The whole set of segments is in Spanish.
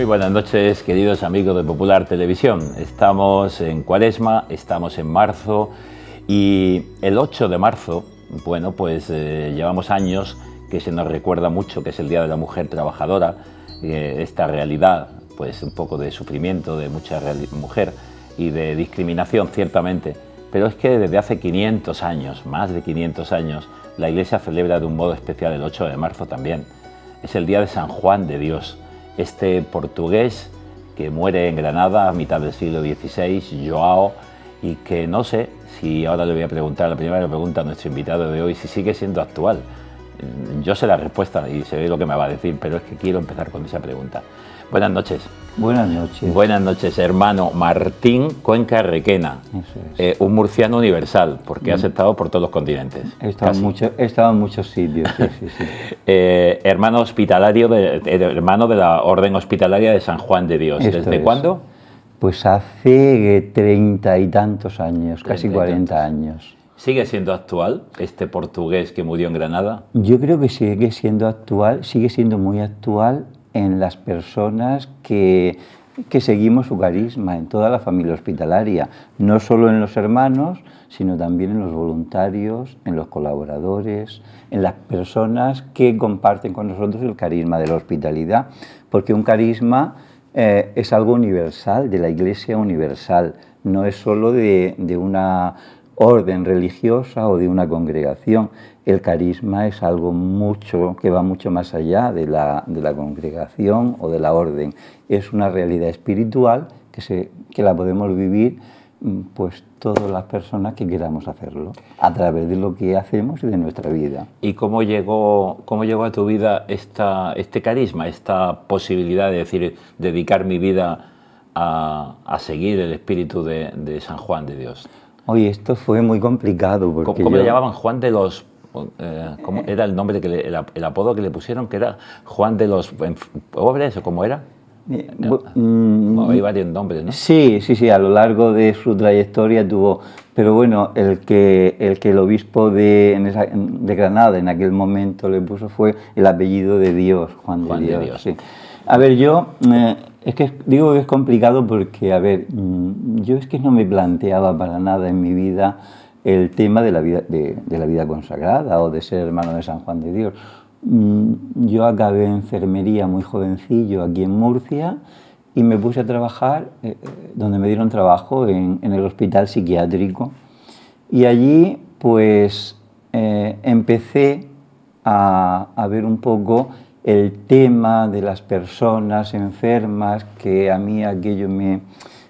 Muy buenas noches, queridos amigos de Popular Televisión. Estamos en Cuaresma, estamos en marzo y el 8 de marzo, bueno, pues eh, llevamos años que se nos recuerda mucho que es el Día de la Mujer Trabajadora, eh, esta realidad, pues un poco de sufrimiento de mucha mujer y de discriminación, ciertamente. Pero es que desde hace 500 años, más de 500 años, la Iglesia celebra de un modo especial el 8 de marzo también. Es el Día de San Juan de Dios este portugués que muere en Granada a mitad del siglo XVI, Joao, y que no sé si ahora le voy a preguntar, la primera pregunta a nuestro invitado de hoy, si sigue siendo actual. Yo sé la respuesta y sé lo que me va a decir, pero es que quiero empezar con esa pregunta. Buenas noches. Buenas noches. Buenas noches, hermano Martín Cuenca Requena, eh, un murciano universal, porque ha has mm. estado por todos los continentes. He estado, en muchos sitios, sí, sí, eh, hermano hospitalario, eh, de, hermano de la Orden Hospitalaria de San Juan de Dios. ¿Desde cuándo? Pues hace treinta y tantos años, casi cuarenta años. ¿Sigue siendo actual este portugués que murió en Granada? Yo creo que sigue siendo actual, sigue siendo muy actual en las personas que, seguimos su carisma, en toda la familia hospitalaria, no solo en los hermanos, sino también en los voluntarios, en los colaboradores, en las personas que comparten con nosotros el carisma de la hospitalidad, porque un carisma eh, es algo universal, de la Iglesia universal, no es solo de una orden religiosa o de una congregación. El carisma es algo mucho que va mucho más allá de la, congregación o de la orden. Es una realidad espiritual que, se, que la podemos vivir mm, pues todas las personas que queramos hacerlo, a través de lo que hacemos y de nuestra vida. ¿Y cómo llegó, cómo llegó a tu vida este carisma, esta posibilidad de decir, dedicar mi vida a, seguir el espíritu de San Juan de Dios? Oye, esto fue muy complicado. Porque ¿Cómo, le llamaban Juan de los eh, ¿cómo eh. era el nombre que el, apodo que le pusieron que era Juan de los pobres o cómo era eh, mm, hay varios nombres no sí sí sí a lo largo de su trayectoria tuvo pero bueno el que el que el obispo de, Granada en aquel momento le puso fue el apellido de Dios Juan de Dios, a ver yo es que digo que es complicado porque, a ver, mm, yo es que no me planteaba para nada en mi vida el tema de la vida, de, la vida consagrada o de ser hermano de San Juan de Dios. Mm, yo acabé enfermería muy jovencillo aquí en Murcia y me puse a trabajar eh, eh, donde me dieron trabajo en, el hospital psiquiátrico y allí pues eh, empecé a, a ver un poco el tema de las personas enfermas, que a mí aquello me,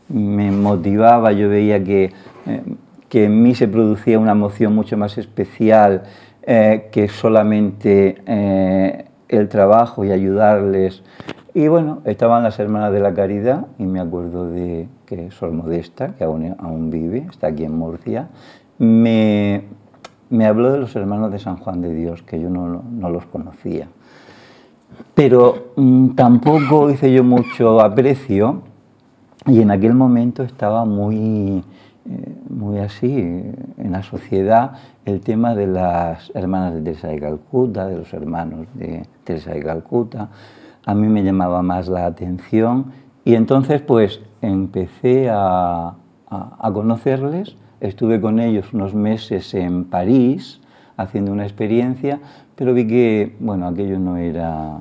motivaba, yo veía que, eh, que, en mí se producía una emoción mucho más especial eh, que solamente eh, el trabajo y ayudarles. Y bueno, estaban las hermanas de la caridad y me acuerdo de que Sor Modesta, que aún, aún vive, está aquí en Murcia, me, me habló de los hermanos de San Juan de Dios, que yo no, no los conocía. Pero mm, tampoco hice yo mucho aprecio y en aquel momento estaba muy, eh, muy así eh, en la sociedad el tema de las hermanas de Teresa de Calcuta, de los hermanos de Teresa de Calcuta. A mí me llamaba más la atención y entonces pues empecé a, a conocerles, estuve con ellos unos meses en París haciendo una experiencia, pero vi que, bueno, aquello no era...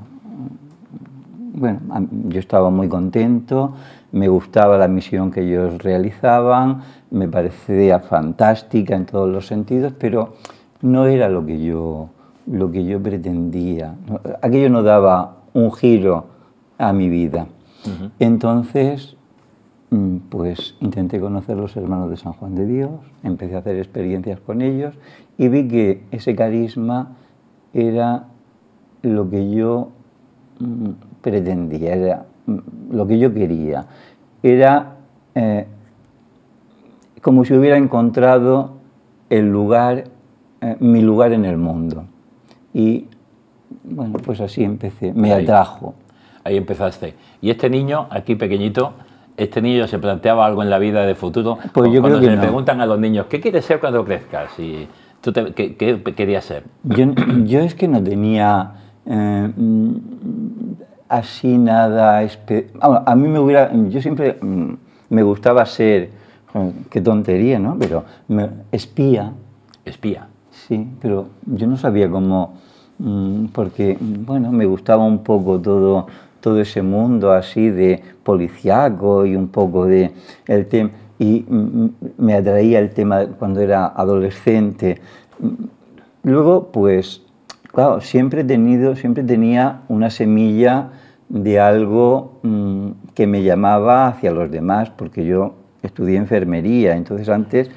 Bueno, yo estaba muy contento, me gustaba la misión que ellos realizaban, me parecía fantástica en todos los sentidos, pero no era lo que yo, lo que yo pretendía. Aquello no daba un giro a mi vida. Entonces, mm, pues intenté conocer los hermanos de San Juan de Dios, empecé a hacer experiencias con ellos y vi que ese carisma era lo que yo mm, pretendía, era mm, lo que yo quería. Era eh, como si hubiera encontrado el lugar, eh, mi lugar en el mundo. Y bueno, pues así empecé, me atrajo. Ahí empezaste. Y este niño, aquí pequeñito, este niño se planteaba algo en la vida de futuro. Pues cuando le preguntan a los niños, ¿qué quieres ser cuando crezcas? ¿Tú qué, querías ser? Yo, es que no tenía eh, así nada... Bueno, a mí me hubiera... Yo siempre mm, me gustaba ser... Qué tontería, ¿no? Pero espía. Espía. Sí, pero yo no sabía cómo... Mm, porque, bueno, me gustaba un poco todo, todo ese mundo así de policíaco y un poco de... El tema y me atraía el tema cuando era adolescente. Luego, pues, claro, siempre he tenido, siempre tenía una semilla de algo mm, que me llamaba hacia los demás, porque yo estudié enfermería, entonces antes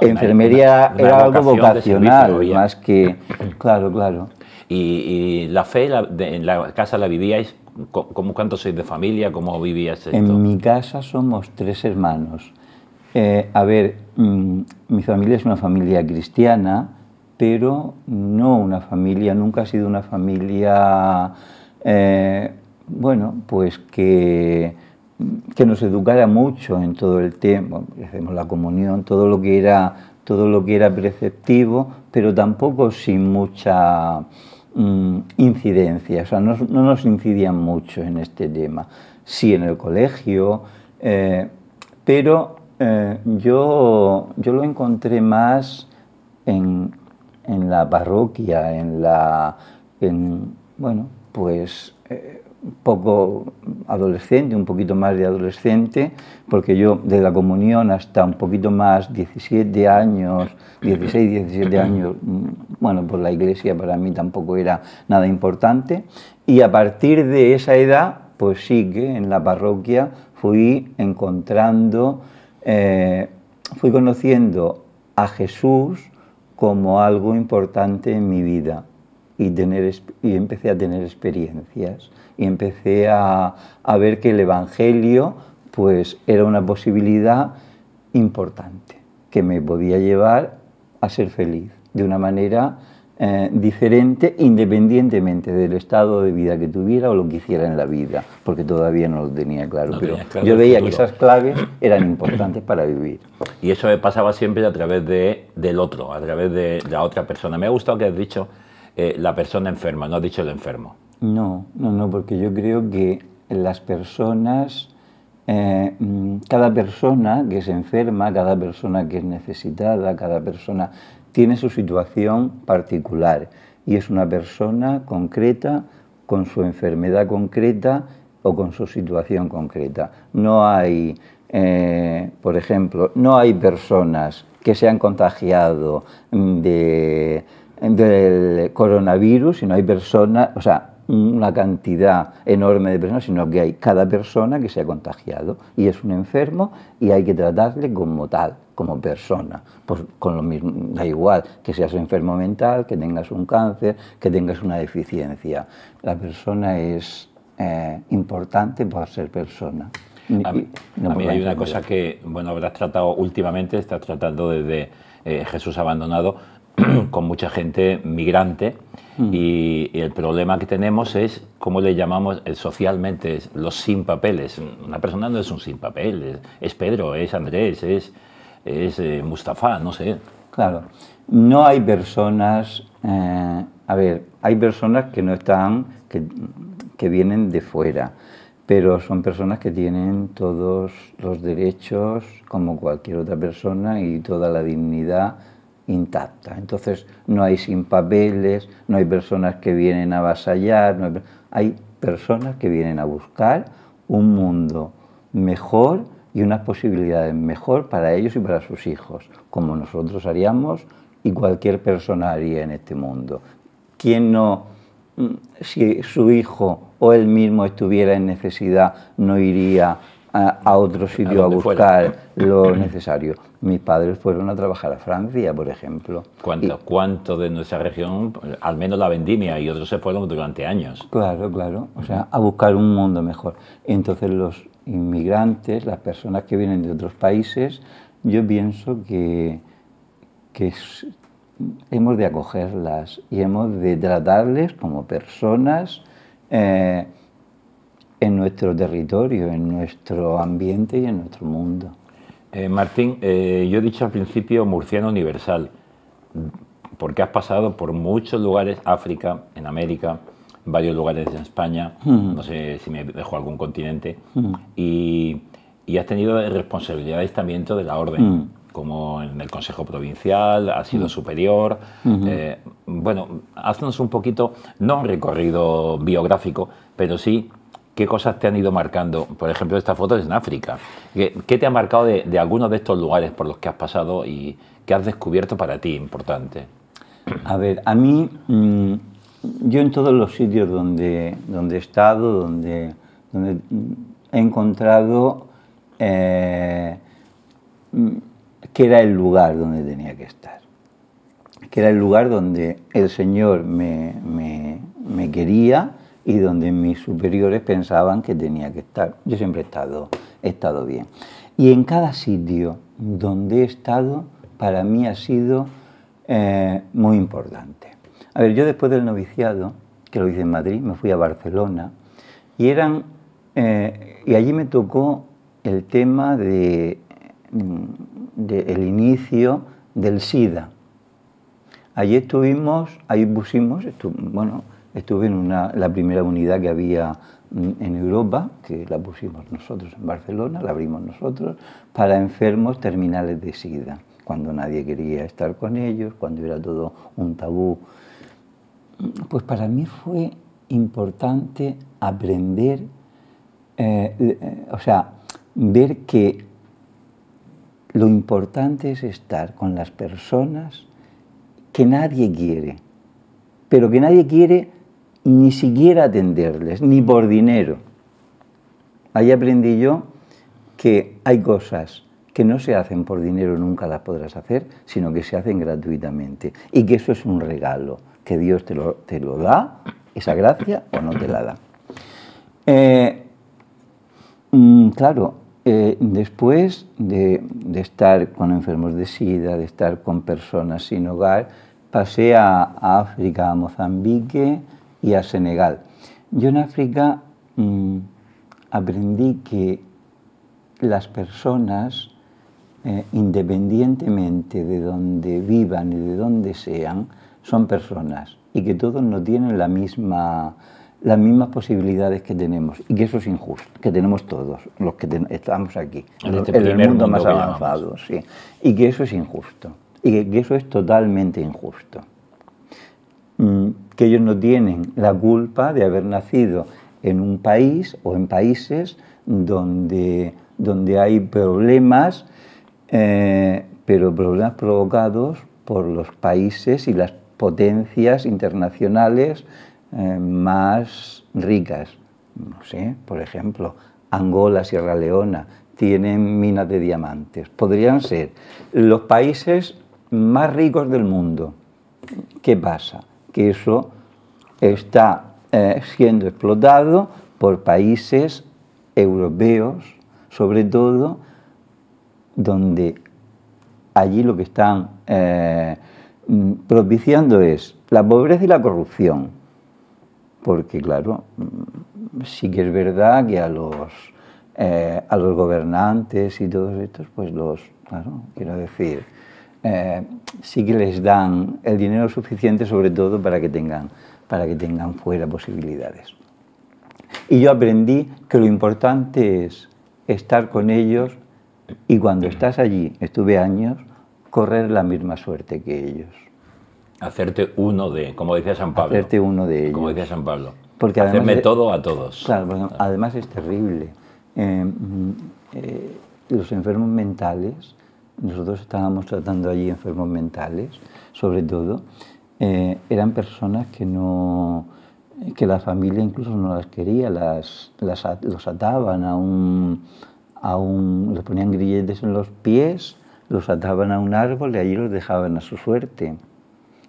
enfermería era algo vocacional, más que... Claro, claro. Y, la fe en la casa la vivíais, ¿cómo, ¿cuánto sois de familia? ¿Cómo vivías En mi casa somos tres hermanos. Eh, a ver, mm, mi familia es una familia cristiana, pero no una familia, nunca ha sido una familia, eh, bueno, pues que, que nos educara mucho en todo el tema, hacemos la comunión, todo lo que era, todo lo que era preceptivo, pero tampoco sin mucha mm, incidencia, o sea, no, nos incidían mucho en este tema, sí en el colegio, eh, pero eh, yo, yo lo encontré más en, en la parroquia, en la. bueno, pues eh, poco adolescente, un poquito más de adolescente, porque yo de la comunión hasta un poquito más, 17 años, 16, 17 años, mm, bueno, pues la iglesia para mí tampoco era nada importante, y a partir de esa edad, pues sí que en la parroquia fui encontrando eh, fui conociendo a Jesús como algo importante en mi vida y, empecé a tener experiencias y empecé a, a ver que el Evangelio pues era una posibilidad importante que me podía llevar a ser feliz de una manera eh, diferente independientemente del estado de vida que tuviera o lo que hiciera en la vida, porque todavía no lo tenía claro. pero yo veía que esas claves eran importantes para vivir. Y eso me pasaba siempre a través de, del otro, a través de la otra persona. Me ha gustado que has dicho eh, la persona enferma, no has dicho el enfermo. No, no, no, porque yo creo que las personas, eh, mm, cada persona que es enferma, cada persona que es necesitada, cada persona tiene su situación particular y es una persona concreta con su enfermedad concreta o con su situación concreta. No hay, eh, por ejemplo, no hay personas que se han contagiado de, del coronavirus, sino hay personas, o sea, una cantidad enorme de personas, sino que hay cada persona que se ha contagiado y es un enfermo y hay que tratarle como tal como persona. Pues con lo mismo, da igual que seas enfermo mental, que tengas un cáncer, que tengas una deficiencia. La persona es eh, importante por ser persona. A mí, hay una cosa que, bueno, habrás tratado últimamente, estás tratando desde eh, Jesús abandonado con mucha gente migrante mm. y, el problema que tenemos es cómo le llamamos socialmente los sin papeles. Una persona no es un sin papel, es, es Pedro, es Andrés, es es eh, Mustafa, no sé. Claro, no hay personas, eh, a ver, hay personas que no están, que, vienen de fuera, pero son personas que tienen todos los derechos como cualquier otra persona y toda la dignidad intacta. Entonces no hay sin papeles, no hay personas que vienen a vasallar... hay, personas que vienen a buscar un mundo mejor y unas posibilidades mejor para ellos y para sus hijos, como nosotros haríamos y cualquier persona haría en este mundo. ¿Quién no, mm, si su hijo o él mismo estuviera en necesidad, no iría a, otro sitio a, buscar lo necesario? Mis padres fueron a trabajar a Francia, por ejemplo. ¿Cuánto, ¿Cuánto de nuestra región, al menos la vendimia, y otros se fueron durante años? Claro, claro, o sea, a buscar un mundo mejor. Entonces los, inmigrantes, las personas que vienen de otros países, yo pienso que, hemos de acogerlas y hemos de tratarles como personas eh, en nuestro territorio, en nuestro ambiente y en nuestro mundo. Eh, Martín, eh, yo he dicho al principio murciano universal, porque has pasado por muchos lugares, África, en América, varios lugares en España, mm. no sé si me dejo algún continente, mm. y, has tenido responsabilidades también de la orden, mm. como en el Consejo Provincial, has sido superior. Mm-hmm. Eh, bueno, haznos un poquito, no un recorrido biográfico, pero sí ¿Qué cosas te han ido marcando? Por ejemplo, esta foto es en África. ¿Qué, te ha marcado de, algunos de estos lugares por los que has pasado y qué has descubierto para ti importante? A ver, a mí yo en todos los sitios donde, he estado, donde, he encontrado eh, que era el lugar donde tenía que estar, que era el lugar donde el Señor me, quería y donde mis superiores pensaban que tenía que estar. Yo siempre he estado, estado bien. Y en cada sitio donde he estado, para mí ha sido eh, muy importante. A ver, yo después del noviciado, que lo hice en Madrid, me fui a Barcelona y eran eh, y allí me tocó el tema mm, de, el inicio del SIDA. Allí estuvimos, ahí pusimos, bueno, estuve en una, la primera unidad que había mm, en Europa, que la pusimos nosotros en Barcelona, la abrimos nosotros, para enfermos terminales de SIDA, cuando nadie quería estar con ellos, cuando era todo un tabú. Pues para mí fue importante aprender, eh, eh, o sea, ver que lo importante es estar con las personas que nadie quiere, pero que nadie quiere ni siquiera atenderles, ni por dinero. Ahí aprendí yo que hay cosas que no se hacen por dinero, nunca las podrás hacer, sino que se hacen gratuitamente, y que eso es un regalo que Dios te lo, da, esa gracia, o no te la da. Eh, mm, claro, eh, después de, estar con enfermos de SIDA, de estar con personas sin hogar, pasé a, África, a Mozambique y a Senegal. Yo en África mm, aprendí que las personas, eh, independientemente de donde vivan y de dónde sean, son personas y que todos no tienen las mismas posibilidades que tenemos y que eso es injusto, que tenemos todos los que estamos aquí, en, este el mundo, más avanzado, sí, y que eso es injusto, y que, eso es totalmente injusto. Mm, que ellos no tienen la culpa de haber nacido en un país o en países donde, donde hay problemas, eh, pero problemas provocados por los países y las potencias internacionales eh, más ricas. No sé, por ejemplo, Angola, Sierra Leona, tienen minas de diamantes. Podrían ser los países más ricos del mundo. ¿Qué pasa? Que eso está eh, siendo explotado por países europeos, sobre todo, donde allí lo que están eh, Mm, propiciando es la pobreza y la corrupción. Porque claro, mm, sí que es verdad que a los, eh, a los gobernantes y todos estos, pues los, quiero decir, eh, sí que les dan el dinero suficiente sobre todo para que tengan, para que tengan fuera posibilidades. Y yo aprendí que lo importante es estar con ellos y cuando estás allí, estuve años, correr la misma suerte que ellos. Hacerte uno de, como decía San Pablo. Hacerte uno de ellos. Como decía San Pablo. Porque Hacerme todo a todos. además es terrible. Eh, mm, eh, los enfermos mentales, nosotros estábamos tratando allí enfermos mentales, sobre todo, eh, eran personas que no que la familia incluso no las quería, las, los ataban a un, a un, les ponían grilletes en los pies los ataban a un árbol y allí los dejaban a su suerte.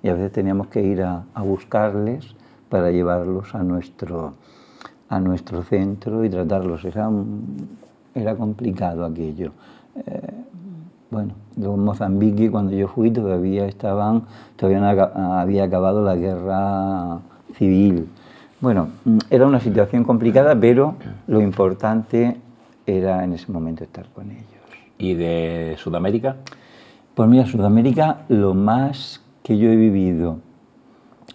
Y a veces teníamos que ir a, buscarles para llevarlos a nuestro, a nuestro centro y tratarlos. Era, era complicado aquello. Eh, bueno, en Mozambique cuando yo fui todavía estaban, todavía había acabado la guerra civil. Bueno, mm, era una situación complicada, pero lo importante era en ese momento estar con ellos. ¿Y de Sudamérica? Pues mira, Sudamérica lo más que yo he vivido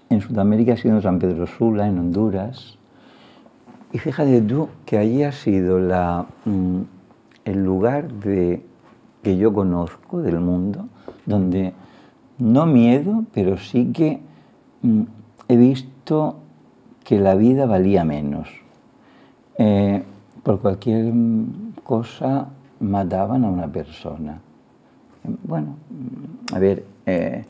en Sudamérica ha sido en San Pedro Sula, en Honduras. Y fíjate tú que allí ha sido la, mm, el lugar de, que yo conozco del mundo, donde no miedo, pero sí que mm, he visto que la vida valía menos. Eh, por cualquier mm, cosa mataban a una persona. Bueno, a ver, eh,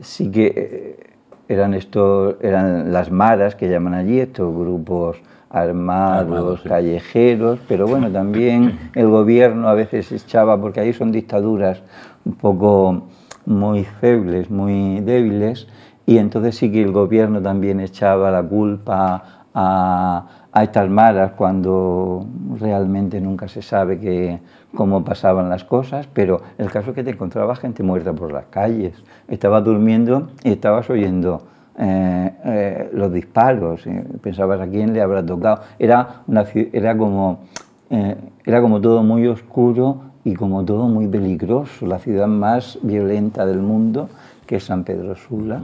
sí que eh, eran, estos, eran las maras que llaman allí, estos grupos armados, callejeros, pero bueno, también el gobierno a veces echaba, porque ahí son dictaduras un poco muy febles, muy débiles, y entonces sí que el gobierno también echaba la culpa a, a estas maras cuando realmente nunca se sabe que, cómo pasaban las cosas, pero el caso es que te encontraba gente muerta por las calles, estabas durmiendo y estabas oyendo eh, eh, los disparos, eh, pensabas a quién le habrá tocado, era, una, era, como, eh, era como todo muy oscuro y como todo muy peligroso, la ciudad más violenta del mundo, que es San Pedro Sula,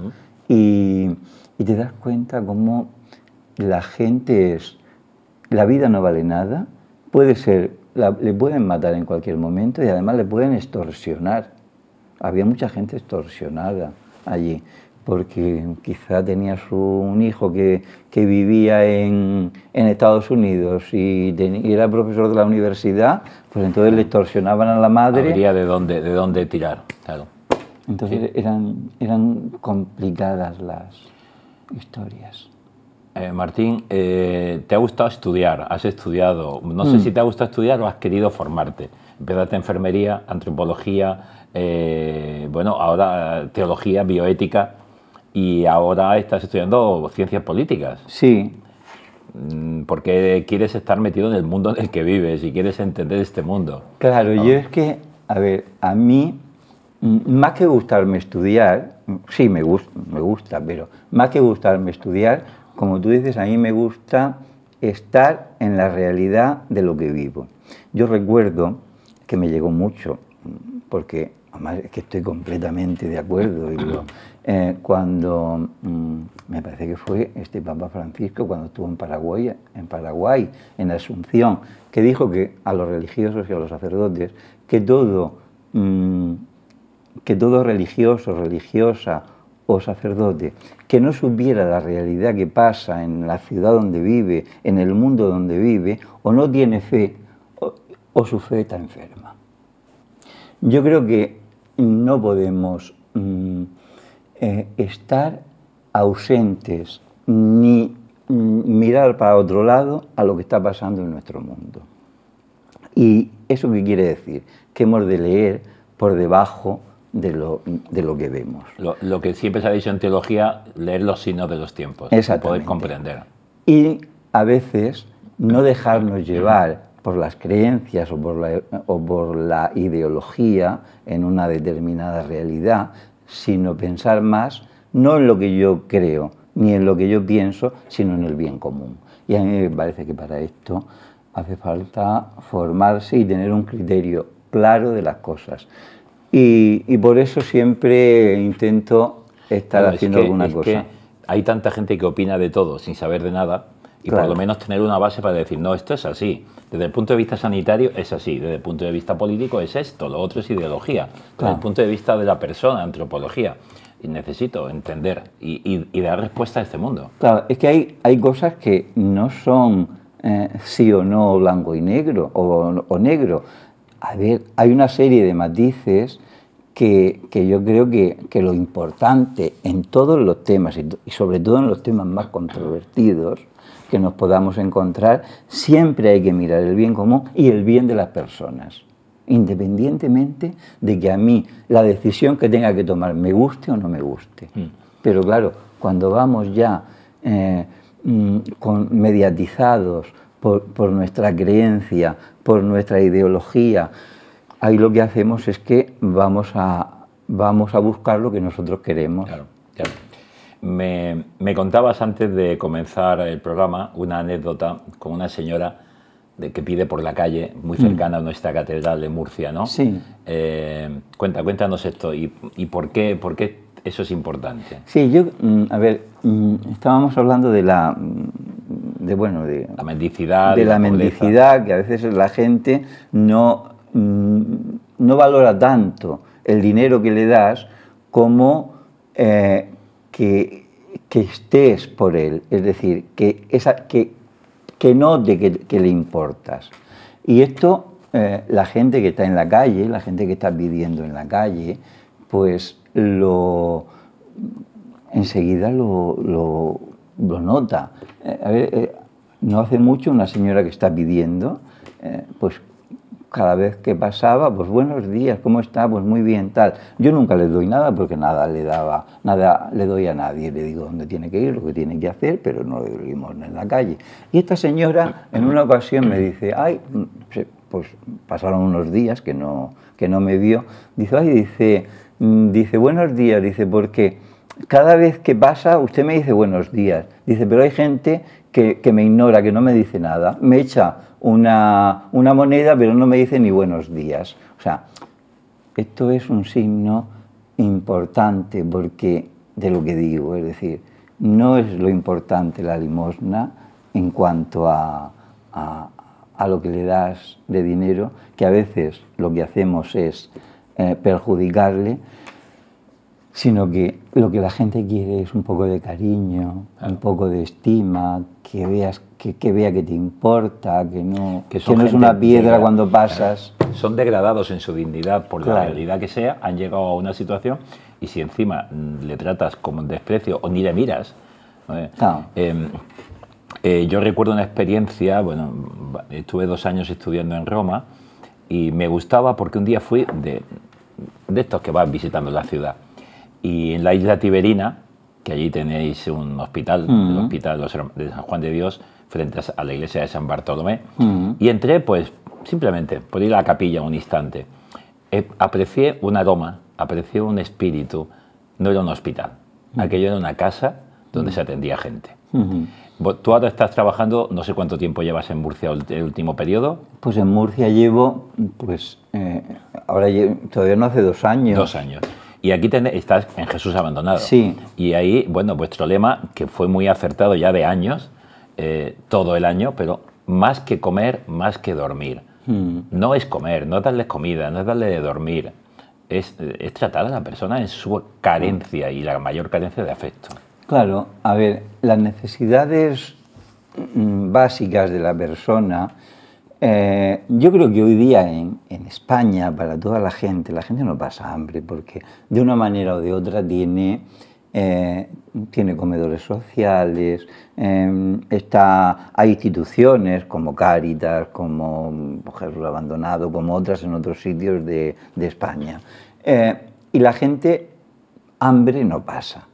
y, y te das cuenta cómo la gente es, la vida no vale nada, puede ser, le pueden matar en cualquier momento y además le pueden extorsionar. Había mucha gente extorsionada allí, porque quizá tenía su, un hijo que, vivía en, Estados Unidos y, era profesor de la universidad, pues entonces le extorsionaban a la madre. Habría de dónde, de dónde tirar, Entonces eran complicadas las historias. Eh, Martín, eh, te ha gustado estudiar, has estudiado, no sé hmm. si te ha gustado estudiar o has querido formarte. Empezaste enfermería, antropología, eh, bueno, ahora teología, bioética y ahora estás estudiando ciencias políticas. Sí. Mm, Porque quieres estar metido en el mundo en el que vives y quieres entender este mundo. Claro, yo es que, a ver, a mí, más que gustarme estudiar, sí me, gusta, me gusta, pero más que gustarme estudiar, como tú dices, a mí me gusta estar en la realidad de lo que vivo. Yo recuerdo que me llegó mucho, porque que estoy completamente de acuerdo, eh, cuando, mm, me parece que fue este Papa Francisco, cuando estuvo en Paraguay, en Paraguay, en Asunción, que dijo que a los religiosos y a los sacerdotes, que todo, mm, que todo religioso, religiosa, o sacerdote, que no supiera la realidad que pasa en la ciudad donde vive, en el mundo donde vive, o no tiene fe, o, su fe está enferma. Yo creo que no podemos mm, eh, estar ausentes ni mm, mirar para otro lado a lo que está pasando en nuestro mundo. ¿Y eso qué quiere decir? Que hemos de leer por debajo de lo, de lo que vemos. Lo, que siempre se ha dicho en teología, leer los signos de los tiempos, poder comprender. Y a veces no dejarnos llevar por las creencias o por la, o por la ideología en una determinada realidad, sino pensar más no en lo que yo creo ni en lo que yo pienso, sino en el bien común. Y a mí me parece que para esto hace falta formarse y tener un criterio claro de las cosas. Y, por eso siempre intento estar haciendo alguna cosa. hay tanta gente que opina de todo sin saber de nada y por lo menos tener una base para decir, no, esto es así. Desde el punto de vista sanitario es así, desde el punto de vista político es esto, lo otro es ideología, desde el punto de vista de la persona, antropología. Y necesito entender y, dar respuesta a este mundo. Claro, es que hay, hay cosas que no son eh, sí o no, blanco y negro, o negro a ver, hay una serie de matices que, yo creo que, lo importante en todos los temas, y sobre todo en los temas más controvertidos que nos podamos encontrar, siempre hay que mirar el bien común y el bien de las personas, independientemente de que a mí la decisión que tenga que tomar me guste o no me guste. Mm. Pero claro, cuando vamos ya eh, mm, con, mediatizados por, por nuestra creencia, por nuestra ideología. Ahí lo que hacemos es que vamos a, vamos a buscar lo que nosotros queremos. Claro, claro. Me, contabas antes de comenzar el programa una anécdota con una señora de, que pide por la calle, muy mm. cercana a nuestra catedral de Murcia, ¿no? Sí. Eh, cuenta, cuéntanos esto y, por, qué, por qué eso es importante. Sí, yo, mm, a ver, mm, estábamos hablando de la, de bueno, de la mendicidad, de, la, mendicidad que a veces la gente no, mm, no valora tanto el dinero que le das como eh, que, estés por él, es decir, que, esa, que, que note que, que le importas. Y esto, eh, la gente que está en la calle, la gente que está viviendo en la calle, pues lo enseguida lo lo nota. Eh, eh, no hace mucho una señora que está pidiendo, eh, pues cada vez que pasaba, pues buenos días, ¿cómo está? Pues muy bien, tal. Yo nunca le doy nada porque nada le daba, nada le doy a nadie. Le digo dónde tiene que ir, lo que tiene que hacer, pero no le doy en la calle. Y esta señora en una ocasión me dice, ay, pues pasaron unos días que no, que no me vio, dice, ay, dice, mm, dice, buenos días, dice, porque cada vez que pasa usted me dice buenos días. Dice, pero hay gente que, me ignora, que no me dice nada. Me echa una, moneda, pero no me dice ni buenos días. O sea, esto es un signo importante porque de lo que digo, es decir, no es lo importante la limosna en cuanto a, lo que le das de dinero, que a veces lo que hacemos es eh, perjudicarle, sino que lo que la gente quiere es un poco de cariño, un poco de estima, que veas que, vea que te importa, que no, es una piedra cuando pasas. Son degradados en su dignidad por la realidad que sea, han llegado a una situación y si encima mm, le tratas como un desprecio o ni le miras. Eh, em, eh, yo recuerdo una experiencia, bueno, estuve dos años estudiando en Roma y me gustaba porque un día fui de estos que van visitando la ciudad y en la isla Tiberina, que allí tenéis un hospital, el mm. hospital de San Juan de Dios, frente a la iglesia de San Bartolomé, mm. y entré pues simplemente por ir a la capilla un instante. Eh, aprecié un aroma, aprecié un espíritu, no era un hospital, mm. aquello era una casa donde se atendía gente. Mm-hmm. Tú ahora estás trabajando, no sé cuánto tiempo llevas en Murcia el último periodo. Pues en Murcia llevo, pues, eh, ahora todavía no hace dos años. Dos años. Y aquí estás en Jesús abandonado. Sí. Y ahí, bueno, vuestro lema, que fue muy acertado ya de años, eh, todo el año, pero más que comer, más que dormir. Mm. No es comer, no es comida, no es darle de dormir. es, tratar a la persona en su carencia y la mayor carencia de afecto. Claro, a ver, las necesidades mm, básicas de la persona eh, yo creo que hoy día en, España, para toda la gente, la gente no pasa hambre porque de una manera o de otra tiene, eh, tiene comedores sociales, em, está, hay instituciones como Cáritas, como Jesús Abandonado, como otras en otros sitios de España. Eh, y la gente hambre no pasa.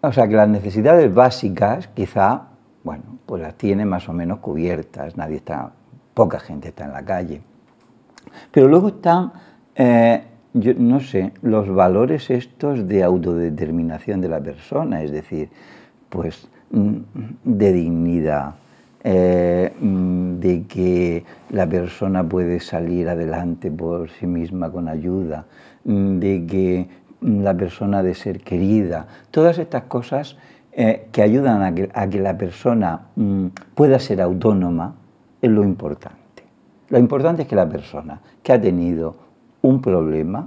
O sea que las necesidades básicas quizá bueno, pues las tiene más o menos cubiertas, nadie está, poca gente está en la calle. Pero luego están, eh, yo no sé, los valores estos de autodeterminación de la persona, es decir, pues mm, de dignidad, eh, mm, de que la persona puede salir adelante por sí misma con ayuda, mm, de que la persona de ser querida, todas estas cosas eh, que ayudan a que, la persona mm, pueda ser autónoma es lo importante. Lo importante es que la persona que ha tenido un problema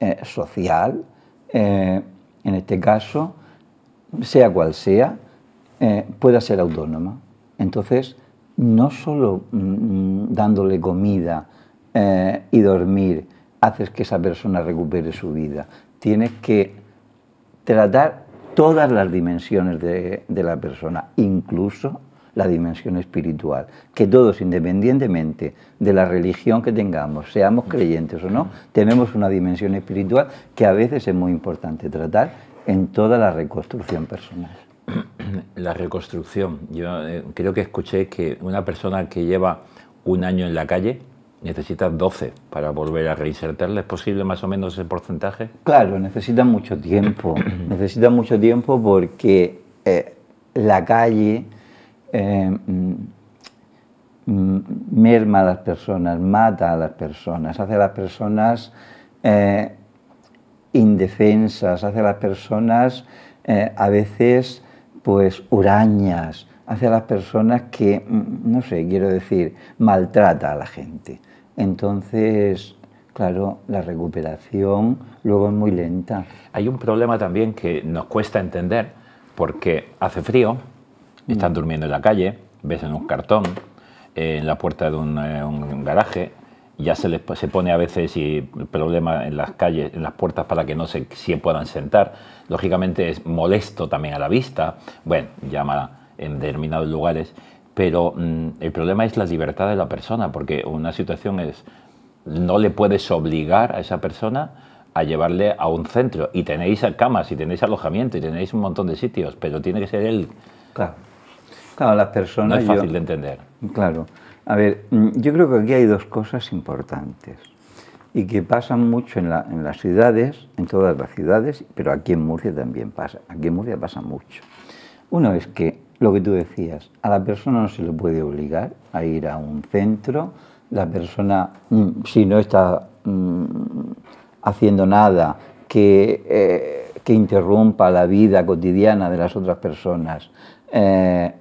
eh, social, eh, en este caso, sea cual sea, pueda ser autónoma. Entonces, no solo mm, mm, dándole comida y dormir haces que esa persona recupere su vida, tienes que tratar todas las dimensiones de, la persona, incluso la dimensión espiritual, que todos, independientemente de la religión que tengamos, seamos creyentes o no, tenemos una dimensión espiritual que a veces es muy importante tratar en toda la reconstrucción personal. La reconstrucción. Yo eh, creo que escuché que una persona que lleva un año en la calle, necesitas 12 para volver a reinsertarla. ¿Es posible más o menos ese porcentaje? Claro, necesita mucho tiempo. Necesita mucho tiempo porque eh, la calle eh, mm, mm, merma a las personas, mata a las personas, hace a las personas eh, indefensas, hace a las personas a veces pues hurañas, hace a las personas que, mm, no sé, quiero decir, maltrata a la gente. Entonces, claro, la recuperación luego es muy lenta. Hay un problema también que nos cuesta entender porque hace frío, mm. están durmiendo en la calle, ves en un cartón, en la puerta de un, eh, garaje, ya se les se pone a veces el problema en las calles, en las puertas para que no se si puedan sentar. Lógicamente es molesto también a la vista. Bueno, llama en determinados lugares. Pero mm, el problema es la libertad de la persona, porque una situación es, no le puedes obligar a esa persona a llevarle a un centro. Y tenéis camas, y tenéis alojamiento, y tenéis un montón de sitios, pero tiene que ser él. Claro. Claro, las personas. No es fácil de entender. Claro. A ver, mm, yo creo que aquí hay dos cosas importantes y que pasan mucho en, en, las ciudades, en todas las ciudades, pero aquí en Murcia también pasa. Aquí en Murcia pasa mucho. Uno es que lo que tú decías, a la persona no se le puede obligar a ir a un centro, la persona mm, si no está mm, haciendo nada eh, que, interrumpa la vida cotidiana de las otras personas, eh,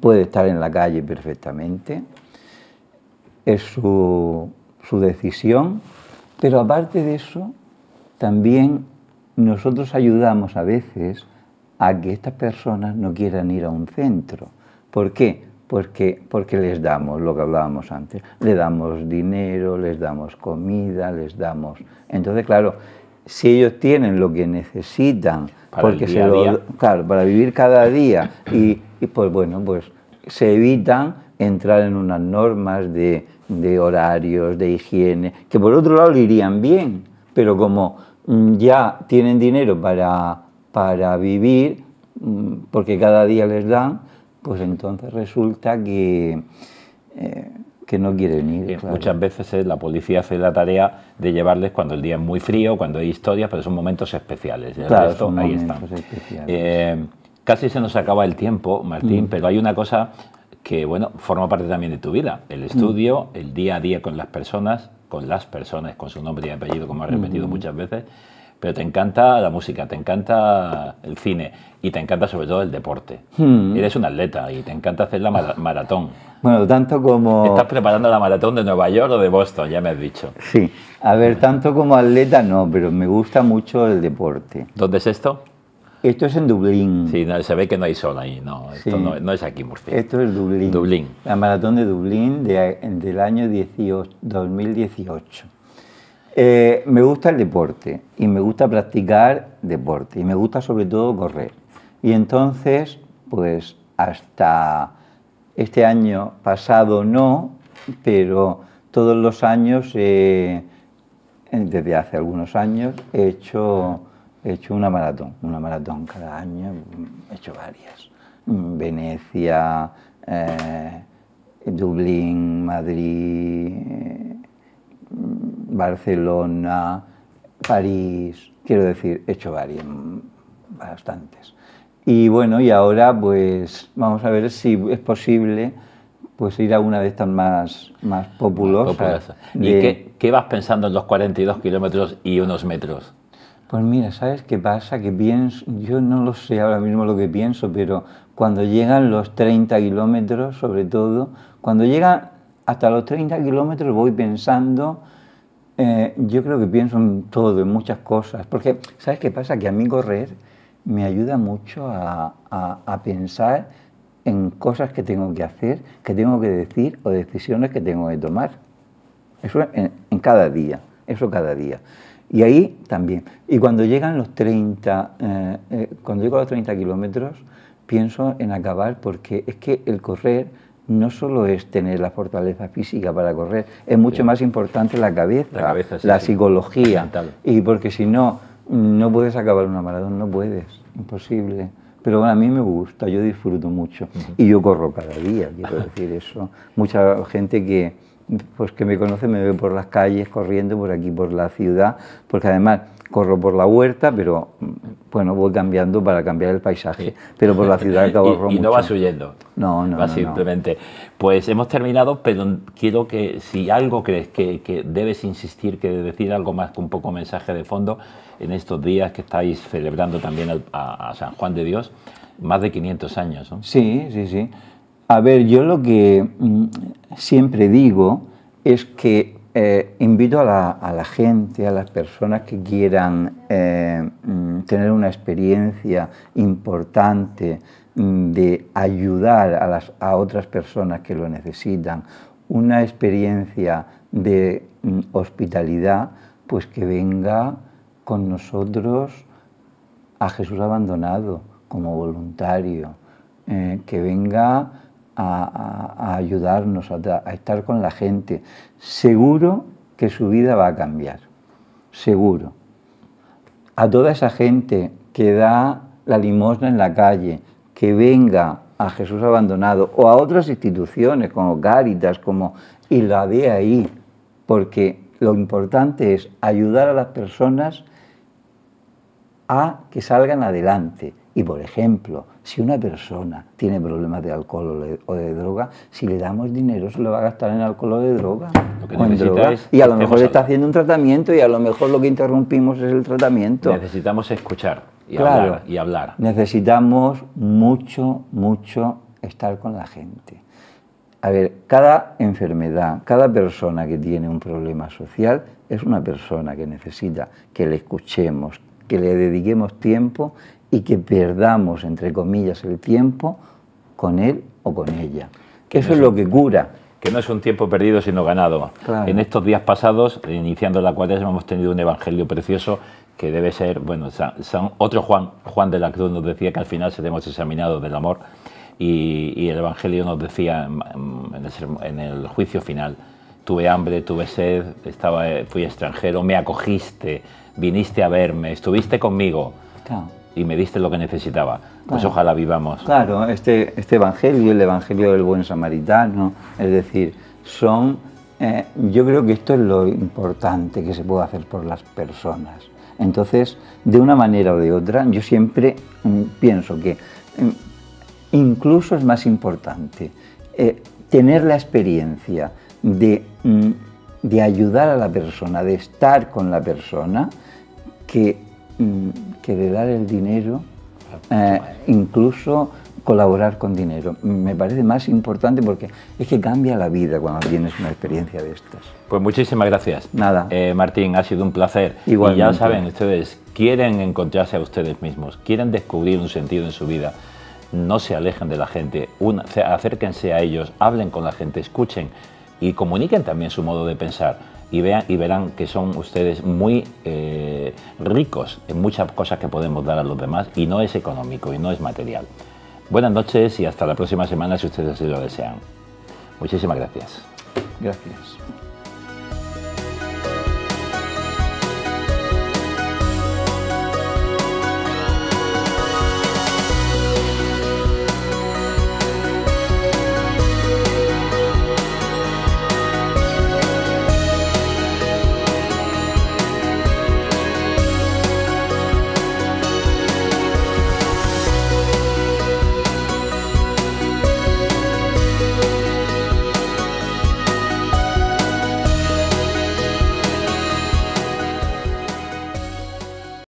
puede estar en la calle perfectamente, es su, su decisión, pero aparte de eso, también nosotros ayudamos a veces a que estas personas no quieran ir a un centro. ¿Por qué? Porque, porque les damos lo que hablábamos antes, le damos dinero, les damos comida, les damos... Entonces, claro, si ellos tienen lo que necesitan, para porque se para vivir cada día, y, pues bueno, pues se evitan entrar en unas normas de, horarios, de higiene, que por otro lado irían bien, pero como mm, ya tienen dinero para para vivir, mm, porque cada día les dan, pues entonces resulta que, eh, que no quieren ir. Muchas veces eh, la policía hace la tarea de llevarles cuando el día es muy frío, cuando hay historias, pero son momentos especiales. Claro, ahí eh, casi se nos acaba el tiempo, Martín, mm. pero hay una cosa que bueno, forma parte también de tu vida, el mm. estudio, el día a día con las personas, con las personas, con su nombre y apellido, como has repetido muchas veces, pero te encanta la música, te encanta el cine y te encanta sobre todo el deporte. Hmm. Eres un atleta y te encanta hacer la maratón. Bueno, tanto como... Estás preparando la maratón de Nueva York o de Boston, ya me has dicho. Sí, a ver, tanto como atleta no, pero me gusta mucho el deporte. ¿Dónde es esto? Esto es en Dublín. Sí, se ve que no hay sol ahí, no, esto no, es aquí Murcia. Esto es Dublín. Dublín. La maratón de Dublín del año 2018. Eh, me gusta el deporte y me gusta practicar deporte y me gusta sobre todo correr. Y entonces, pues hasta este año pasado no, pero todos los años, eh, desde hace algunos años, he hecho, hecho una maratón, una maratón cada año, he hecho varias. Venecia, eh, Dublín, Madrid Barcelona, París, quiero decir, he hecho varias, bastantes. Y bueno, y ahora pues vamos a ver si es posible pues ir a una de estas más, más populosas. ¿Y qué, vas pensando en los 42 kilómetros y unos metros? Pues mira, ¿sabes qué pasa? Que pienso, yo no lo sé ahora mismo lo que pienso, pero cuando llegan los 30 kilómetros, sobre todo, cuando llegan hasta los 30 kilómetros voy pensando, eh, yo creo que pienso en todo, en muchas cosas, porque ¿sabes qué pasa? Que a mí correr me ayuda mucho a, pensar en cosas que tengo que hacer, que tengo que decir o decisiones que tengo que tomar. Eso en, cada día, eso cada día. Y ahí también. Y cuando llegan los 30, eh, eh, cuando llego a los 30 kilómetros, pienso en acabar porque es que el correr no solo es tener la fortaleza física para correr, es mucho más importante la cabeza, la, psicología. Y porque si no, no puedes acabar una maratón, no puedes, imposible. Pero bueno, a mí me gusta, yo disfruto mucho y yo corro cada día, quiero decir eso. Mucha gente que, pues que me conoce me ve por las calles, corriendo por aquí, por la ciudad, porque además corro por la huerta, pero mm, bueno, voy cambiando para cambiar el paisaje, pero por la ciudad y, no vas huyendo. No, no. Vas simplemente. Pues hemos terminado, pero quiero que si algo crees que, debes insistir, que decir algo más que un poco mensaje de fondo en estos días que estáis celebrando también a, a San Juan de Dios, más de 500 años. ¿no? Sí, sí, sí. A ver, yo lo que mm, siempre digo es que eh, invito a la, gente, a las personas que quieran eh, mm, tener una experiencia importante mm, de ayudar a, otras personas que lo necesitan, una experiencia de hospitalidad, pues que venga con nosotros a Jesús abandonado como voluntario, eh, que venga a, ayudarnos, a, estar con la gente. Seguro que su vida va a cambiar, seguro. A toda esa gente que da la limosna en la calle, que venga a Jesús abandonado o a otras instituciones como Cáritas, como y la de ahí, porque lo importante es ayudar a las personas a que salgan adelante. Y por ejemplo, si una persona tiene problemas de alcohol o de droga, si le damos dinero, se lo va a gastar en alcohol o de droga. en droga. y a lo mejor está haciendo un tratamiento y a lo mejor lo que interrumpimos es el tratamiento. Necesitamos escuchar y hablar. Necesitamos mucho, mucho estar con la gente. A ver, cada enfermedad, cada persona que tiene un problema social es una persona que necesita que le escuchemos, que le dediquemos tiempo y que perdamos, entre comillas, el tiempo con él o con ella. Que Eso es, lo que cura. Que no es un tiempo perdido, sino ganado. En estos días pasados, iniciando la cuarta, hemos tenido un evangelio precioso que debe ser, bueno, otro Juan, Juan de la Cruz nos decía que al final seremos examinados del amor y, el Evangelio nos decía en el, juicio final, tuve hambre, tuve sed, estaba, eh, fui extranjero, me acogiste, viniste a verme, estuviste conmigo. Claro y me diste lo que necesitaba. Pues ojalá vivamos. Claro, este, este Evangelio, el Evangelio del Buen Samaritano, es decir, son... Eh, yo creo que esto es lo importante que se puede hacer por las personas. Entonces, de una manera o de otra, yo siempre mm, pienso que mm, incluso es más importante eh, tener la experiencia de, mm, de ayudar a la persona, de estar con la persona, que Mm, que de dar el dinero, eh, incluso colaborar con dinero. Me parece más importante porque es que cambia la vida cuando tienes una experiencia de estas. Pues muchísimas gracias. Nada. Eh, Martín, ha sido un placer. Y ya saben, ustedes quieren encontrarse a ustedes mismos, quieren descubrir un sentido en su vida. No se alejen de la gente, acérquense a ellos, hablen con la gente, escuchen y comuniquen también su modo de pensar y, vean, y verán que son ustedes muy eh, ricos en muchas cosas que podemos dar a los demás y no es económico y no es material. Buenas noches y hasta la próxima semana si ustedes así lo desean. Muchísimas gracias. Gracias.